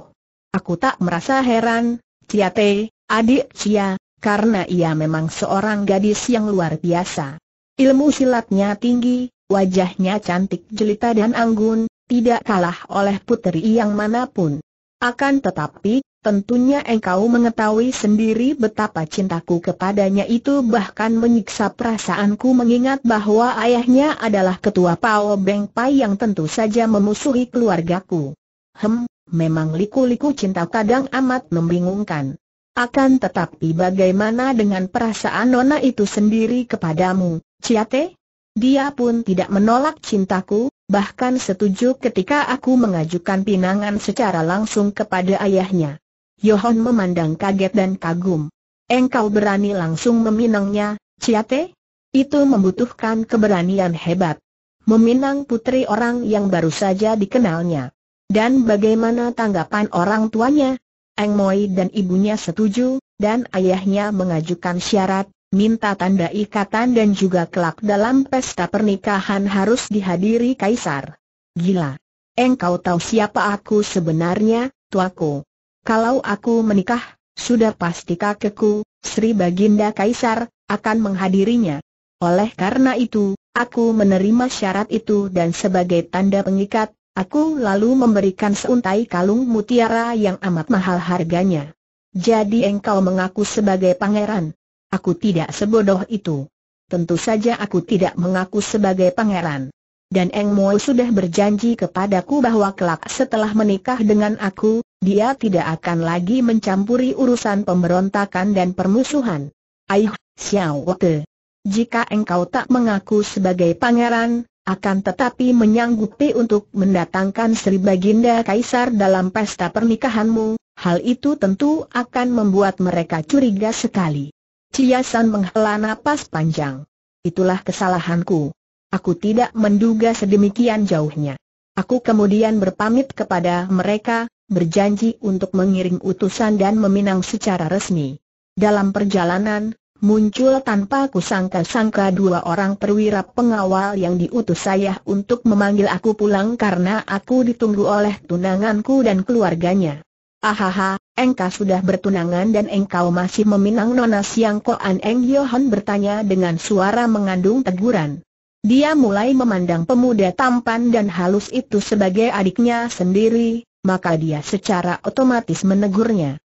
Aku tak merasa heran, Cia Te, adik Cia, karena ia memang seorang gadis yang luar biasa. Ilmu silatnya tinggi, wajahnya cantik jelita dan anggun, tidak kalah oleh putri yang manapun. Akan tetapi, Tentunya engkau mengetahui sendiri betapa cintaku kepadanya itu bahkan menyiksa perasaanku mengingat bahwa ayahnya adalah ketua Pao Beng Pai yang tentu saja memusuhi keluargaku. Hem, memang liku-liku cinta kadang amat membingungkan. Akan tetapi bagaimana dengan perasaan Nona itu sendiri kepadamu, Ciate? Dia pun tidak menolak cintaku, bahkan setuju ketika aku mengajukan pinangan secara langsung kepada ayahnya. Yohon memandang kaget dan kagum. Engkau berani langsung meminangnya, Ciate? Itu membutuhkan keberanian hebat. Meminang putri orang yang baru saja dikenalnya. Dan bagaimana tanggapan orang tuanya? Eng Moi dan ibunya setuju, dan ayahnya mengajukan syarat, minta tanda ikatan dan juga kelak dalam pesta pernikahan harus dihadiri kaisar. Gila! Engkau tahu siapa aku sebenarnya, tuaku? Kalau aku menikah, sudah pasti kakekku, Sri Baginda Kaisar, akan menghadirinya. Oleh karena itu, aku menerima syarat itu dan sebagai tanda pengikat, aku lalu memberikan seuntai kalung mutiara yang amat mahal harganya. Jadi engkau mengaku sebagai pangeran? Aku tidak sebodoh itu. Tentu saja aku tidak mengaku sebagai pangeran. Dan Eng Mo sudah berjanji kepadaku bahwa kelak setelah menikah dengan aku, dia tidak akan lagi mencampuri urusan pemberontakan dan permusuhan. Aih, Xiao Te. Jika engkau tak mengaku sebagai pangeran, akan tetapi menyanggupi untuk mendatangkan Sri Baginda Kaisar dalam pesta pernikahanmu, hal itu tentu akan membuat mereka curiga sekali. Ciasan menghela napas panjang. Itulah kesalahanku. Aku tidak menduga sedemikian jauhnya. Aku kemudian berpamit kepada mereka, berjanji untuk mengiring utusan dan meminang secara resmi. Dalam perjalanan, muncul tanpa kusangka-sangka dua orang perwira pengawal yang diutus saya untuk memanggil aku pulang karena aku ditunggu oleh tunanganku dan keluarganya. Ahaha, engkau sudah bertunangan dan engkau masih meminang Nona Siang Koan Eng Yohan bertanya dengan suara mengandung teguran. Dia mulai memandang pemuda tampan dan halus itu sebagai adiknya sendiri, maka dia secara otomatis menegurnya.